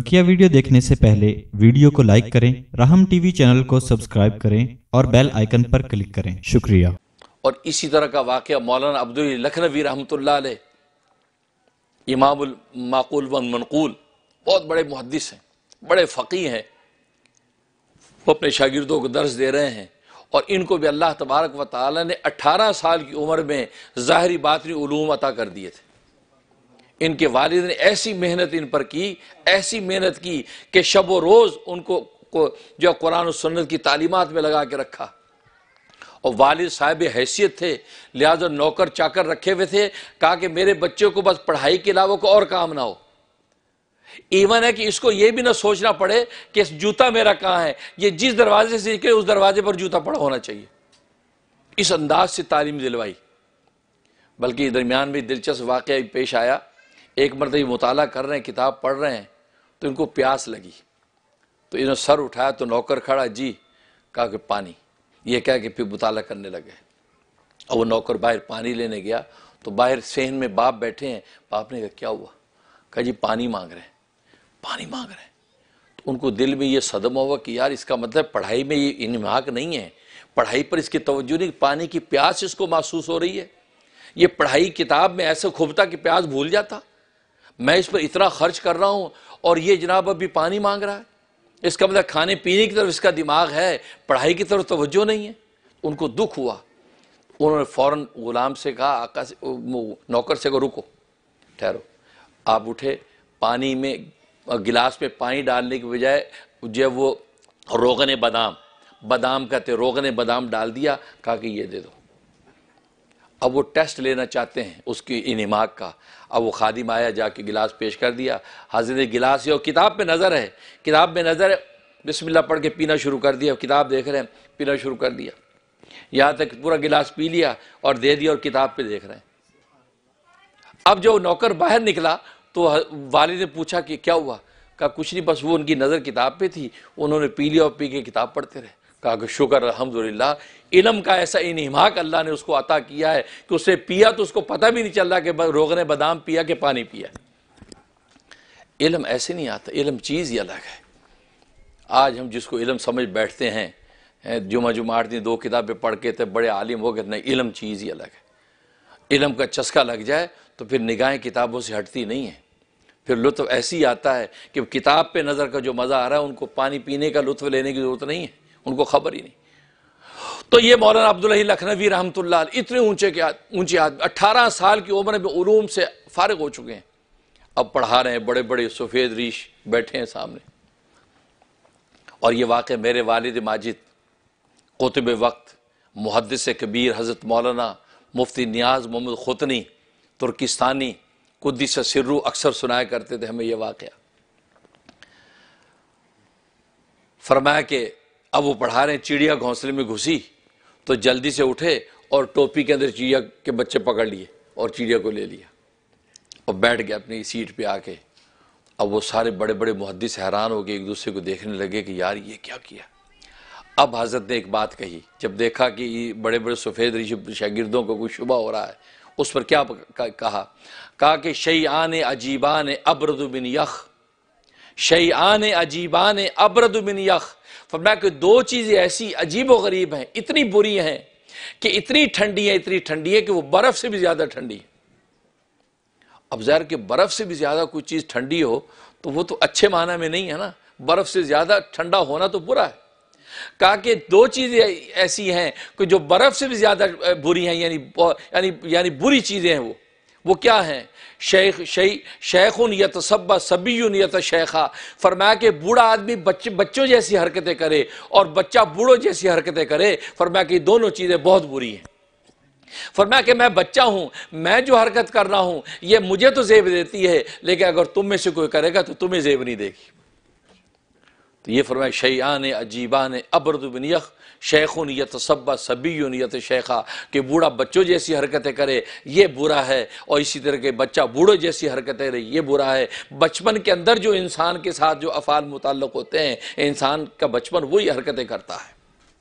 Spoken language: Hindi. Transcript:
बकिया वीडियो देखने से पहले वीडियो को लाइक करें राहम टीवी चैनल को सब्सक्राइब करें और बेल आइकन पर क्लिक करें शुक्रिया और इसी तरह का वाक्य मौलाना अब्दुल लखनवी रहमत इमामुल माकूल मनकूल बहुत बड़े मुहदस हैं बड़े फकीर हैं वो अपने शागिर्दों को दर्ज दे रहे हैं और इनको भी अल्लाह तबारक व ताली ने अट्ठारह साल की उम्र में ज़ाहरी बातरी ूम अता कर दिए थे इनके वालिद ने ऐसी मेहनत इन पर की ऐसी मेहनत की कि शब व रोज़ उनको को जो कुरान और सन्नत की तालीमत में लगा के रखा और वालिद साहब हैसियत थे लिहाजा नौकर चाकर रखे हुए थे कहा कि मेरे बच्चे को बस पढ़ाई के अलावा को और काम ना हो इवन है कि इसको यह भी ना सोचना पड़े कि जूता मेरा कहाँ है ये जिस दरवाजे से निकले उस दरवाजे पर जूता पड़ा होना चाहिए इस अंदाज से तालीम दिलवाई बल्कि दरमियान में दिलचस्प वाक़ पेश आया एक मरत ये मुताल कर रहे हैं किताब पढ़ रहे हैं तो इनको प्यास लगी तो इन्होंने सर उठाया तो नौकर खड़ा जी कहा कि पानी ये कह के फिर मुताल करने लगे और वो नौकर बाहर पानी लेने गया तो बाहर सहन में बाप बैठे हैं बाप ने कहा क्या हुआ कहा जी पानी मांग रहे हैं पानी मांग रहे हैं तो उनको दिल में ये सदमा हुआ कि यार इसका मतलब पढ़ाई में ये इनमाक नहीं है पढ़ाई पर इसकी तवज्जो नहीं पानी की प्यास इसको महसूस हो रही है ये पढ़ाई किताब में ऐसे खुबता कि प्यास भूल जाता मैं इस पर इतना खर्च कर रहा हूँ और ये जनाब अभी पानी मांग रहा है इसका मतलब खाने पीने की तरफ इसका दिमाग है पढ़ाई की तरफ तोज्जो नहीं है उनको दुख हुआ उन्होंने फ़ौरन ग़ुलाम से कहा आका से नौकर से को रुको ठहरो आप उठे पानी में गिलास में पानी डालने के बजाय जब वो रोगन बादाम बादाम कहते रोगन बादाम डाल दिया कहा कि ये दे दो अब वो टेस्ट लेना चाहते हैं उसकी इनमाक का अब वो खादिम आया जाके गिलास पेश कर दिया हाजिर ने गिलास या किताब में नज़र है किताब में नज़र है बिस्मिल्ला पढ़ के पीना शुरू कर दिया किताब देख रहे हैं पीना शुरू कर दिया यहाँ तक पूरा गिलास पी लिया और दे दिया और किताब पे देख रहे हैं अब जो नौकर बाहर निकला तो वालिद ने पूछा कि क्या हुआ कहा कुछ नहीं बस वो उनकी नज़र किताब पे थी उन्होंने पी लिया और पी के किताब पढ़ते रहे कहा कि शुक्र अलहमदिल्ला इलम का ऐसा इनहमाक अल्लाह ने उसको अता किया है कि उससे पिया तो उसको पता भी नहीं चल रहा कि रोग ने बादाम पिया कि पानी पिया इलम ऐसे नहीं आता इलम चीज़ ही अलग है आज हम जिसको इलम समझ बैठते हैं जुमा दिन दो किताबें पढ़ के थे बड़े आलिम हो गए नहीं इलम चीज़ ही अलग है इलम का चस्का लग जाए तो फिर निगाहें किताबों से हटती नहीं है फिर लुत्फ ऐसी आता है कि किताब पे नज़र का जो मज़ा आ रहा है उनको पानी पीने का लुत्फ लेने की ज़रूरत नहीं है उनको खबर ही नहीं तो ये मौलाना अब्दुल्ही लखनवी रहमत इतने ऊंचे के ऊंचे आदमी अट्ठारह साल की उम्र में ूम से फारग हो चुके हैं अब पढ़ा रहे हैं बड़े बड़े सफ़ेद रीश बैठे हैं सामने और ये वाक़ मेरे वालद माजिद कुतब वक्त मुहदस कबीर हज़रत मौलाना मुफ्ती नियाज मोहम्मद खुतनी तुर्किस्तानी कुद्दी सिर्रू अक्सर सुनाया करते थे हमें यह वाक़ फरमाया कि अब वो पढ़ा रहे हैं चिड़िया घोंसले में घुसी तो जल्दी से उठे और टोपी के अंदर चिड़िया के बच्चे पकड़ लिए और चिड़िया को ले लिया और बैठ गया अपनी सीट पे आके अब वो सारे बड़े बड़े मुहदस हैरान हो गए एक दूसरे को देखने लगे कि यार ये क्या किया अब हजरत ने एक बात कही जब देखा कि बड़े बड़े सफ़ेद ऋषि शागिर्दों को कोई शुबा हो रहा है उस पर क्या कहा कहा कि शैआन अजीबान अब्रदुबिन यख शयान अजीबान बिन यख फरमाया कि दो चीज़ें ऐसी अजीब व गरीब हैं इतनी बुरी हैं कि इतनी ठंडी है इतनी ठंडी है कि वो बर्फ़ से भी ज़्यादा ठंडी अब ज़ाहिर कि बर्फ़ से भी ज़्यादा कोई चीज़ ठंडी हो तो वो तो अच्छे माना में नहीं है ना बर्फ़ से ज़्यादा ठंडा होना तो बुरा है कहा कि दो चीज़ें ऐसी हैं कि जो बर्फ़ से भी ज़्यादा बुरी हैं यानी यानी यानी बुरी चीज़ें हैं वो वो क्या है शेख शई शेखुन यत सब्बा सबीन यत शेखा फरमाया कि बूढ़ा आदमी बच्चे बच्चों जैसी हरकतें करे और बच्चा बूढ़ों जैसी हरकतें करे फरमाया कि दोनों चीज़ें बहुत बुरी हैं फरमाया कि मैं बच्चा हूं मैं जो हरकत कर रहा हूं ये मुझे तो जेब देती है लेकिन अगर तुम में से कोई करेगा तो तुम्हें जेब नहीं देगी तो ये फरमाए शैयान अजीबान अबरदबिन यख शेखुन यतसबा सबीन यत शेखा कि बूढ़ा बच्चों जैसी हरकतें करे ये बुरा है और इसी तरह के बच्चा बूढ़ों जैसी हरकतें करे ये बुरा है बचपन के अंदर जो इंसान के साथ जो अफ़ाल मुतल होते हैं इंसान का बचपन वही हरकतें करता है